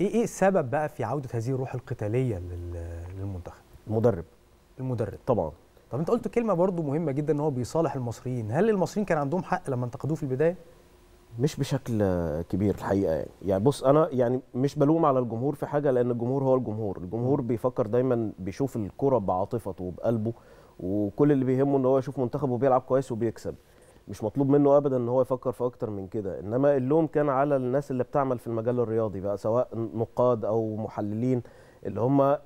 ايه ايه السبب بقى في عوده هذه الروح القتاليه للمنتخب المدرب المدرب طبعا طب انت قلت كلمه برضو مهمه جدا ان هو بيصالح المصريين هل المصريين كان عندهم حق لما انتقدوه في البدايه مش بشكل كبير الحقيقه يعني. يعني بص انا يعني مش بلوم على الجمهور في حاجه لان الجمهور هو الجمهور الجمهور بيفكر دايما بيشوف الكره بعاطفته وبقلبه وكل اللي بيهمه ان هو يشوف منتخبه بيلعب كويس وبيكسب مش مطلوب منه ابدا ان هو يفكر في اكتر من كده انما اللوم كان على الناس اللي بتعمل في المجال الرياضي بقى سواء نقاد او محللين اللي هم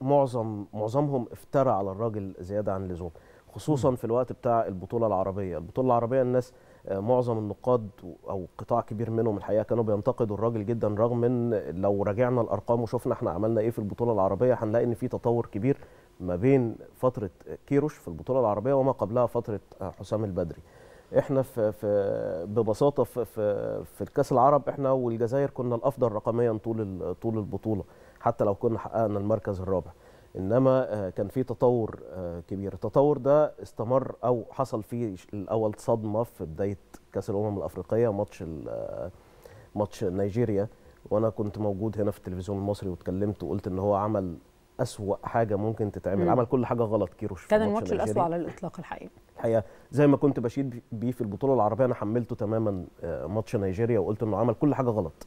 معظم معظمهم افترى على الراجل زياده عن اللزوم خصوصا في الوقت بتاع البطوله العربيه البطوله العربيه الناس آه، معظم النقاد او قطاع كبير منهم الحقيقه كانوا بينتقدوا الراجل جدا رغم ان لو راجعنا الارقام وشفنا احنا عملنا ايه في البطوله العربيه هنلاقي ان في تطور كبير ما بين فتره كيروش في البطوله العربيه وما قبلها فتره حسام البدري احنا في, في ببساطه في, في, في الكاس العرب احنا والجزائر كنا الافضل رقميا طول طول البطوله حتى لو كنا حققنا المركز الرابع انما آه، كان في تطور آه، كبير التطور ده استمر او حصل فيه الاول صدمه في بدايه كاس الامم الافريقيه ماتش آه، ماتش نيجيريا وانا كنت موجود هنا في التلفزيون المصري واتكلمت وقلت ان هو عمل أسوأ حاجة ممكن تتعمل عمل كل حاجة غلط كيروش كان الماتش الأسوأ على الإطلاق الحقيقة الحقيقة زي ما كنت بشيد بيه في البطولة العربية أنا حملته تماما آه، ماتش نيجيريا وقلت إنه عمل كل حاجة غلط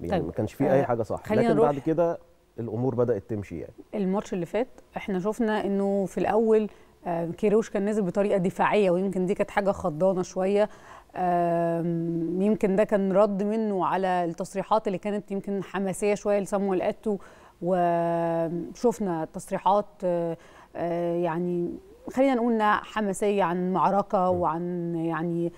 يعني طيب. ما كانش فيه أي آه، حاجة صح لكن نروح. بعد كده الأمور بدأت تمشي يعني الماتش اللي فات إحنا شفنا إنه في الأول آه، كيروش كان نازل بطريقه دفاعيه ويمكن دي كانت حاجه خضانه شويه يمكن ده كان رد منه على التصريحات اللي كانت يمكن حماسيه شويه لصامويل اتو وشفنا تصريحات آه، آه، يعني خلينا نقول حماسيه عن معركه وعن يعني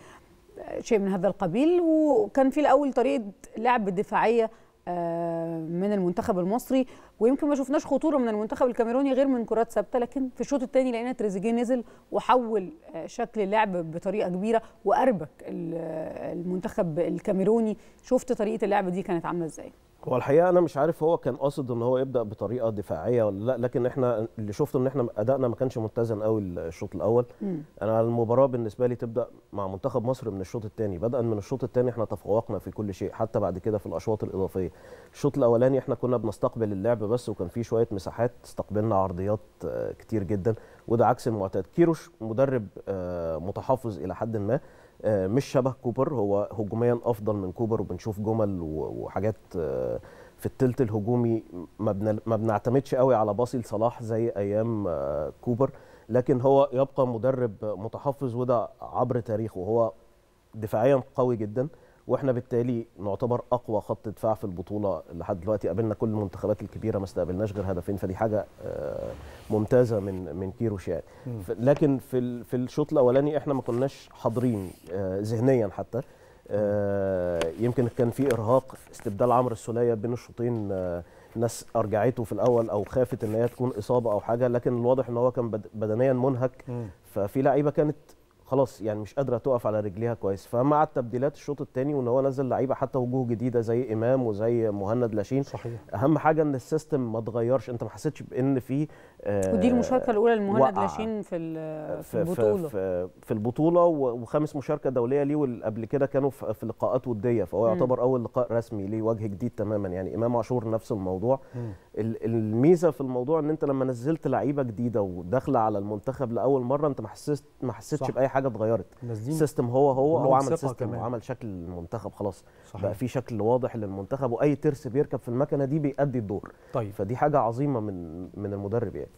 شيء من هذا القبيل وكان في الاول طريقه لعب دفاعيه آه، من المنتخب المصري ويمكن ما شفناش خطوره من المنتخب الكاميروني غير من كرات ثابته لكن في الشوط الثاني لقينا تريزيجيه نزل وحول شكل اللعب بطريقه كبيره واربك المنتخب الكاميروني شفت طريقه اللعب دي كانت عامله ازاي؟ هو الحقيقه انا مش عارف هو كان قاصد ان هو يبدا بطريقه دفاعيه ولا لا لكن احنا اللي شفته ان احنا ادائنا ما كانش متزن قوي الشوط الاول م. انا المباراه بالنسبه لي تبدا مع منتخب مصر من الشوط الثاني بدءا من الشوط الثاني احنا تفوقنا في كل شيء حتى بعد كده في الاشواط الاضافيه الشوط الاولاني احنا كنا بنستقبل اللعب بس وكان في شويه مساحات استقبلنا عرضيات آه، كتير جدا وده عكس المعتاد كيروش مدرب آه، متحفظ الى حد ما آه، مش شبه كوبر هو هجوميا افضل من كوبر وبنشوف جمل وحاجات آه، في التلت الهجومي ما بنعتمدش قوي على باصي لصلاح زي ايام آه، كوبر لكن هو يبقى مدرب متحفظ وده عبر تاريخه هو دفاعيا قوي جدا واحنا بالتالي نعتبر اقوى خط دفاع في البطوله لحد دلوقتي قابلنا كل المنتخبات الكبيره ما استقبلناش غير هدفين فدي حاجه آه، ممتازه من من كيروش يعني لكن في في الشوط الاولاني احنا ما كناش حاضرين آه، ذهنيا حتى آه، يمكن كان في ارهاق استبدال عمرو السوليه بين الشوطين ناس ارجعته في الاول او خافت ان هي تكون اصابه او حاجه لكن الواضح ان هو كان بدنيا منهك ففي لعيبه كانت خلاص يعني مش قادره تقف على رجليها كويس فمع التبديلات الشوط الثاني وان هو نزل لعيبه حتى وجوه جديده زي امام وزي مهند لاشين صحيح اهم حاجه ان السيستم ما اتغيرش انت ما حسيتش بان في ودي آه، المشاركه الاولى لمهند لاشين في في البطوله في, في البطوله وخامس مشاركه دوليه ليه وقبل كده كانوا في لقاءات وديه فهو يعتبر اول لقاء رسمي ليه وجه جديد تماما يعني امام عاشور نفس الموضوع الميزه في الموضوع ان انت لما نزلت لعيبه جديده وداخله على المنتخب لاول مره انت ما حسيت ما حسيتش باي حاجه اتغيرت السيستم هو هو هو عمل سيستم وعمل شكل المنتخب خلاص صحيح. بقى في شكل واضح للمنتخب واي ترس بيركب في المكنه دي بيأدي الدور طيب. فدي حاجه عظيمه من من المدرب يعني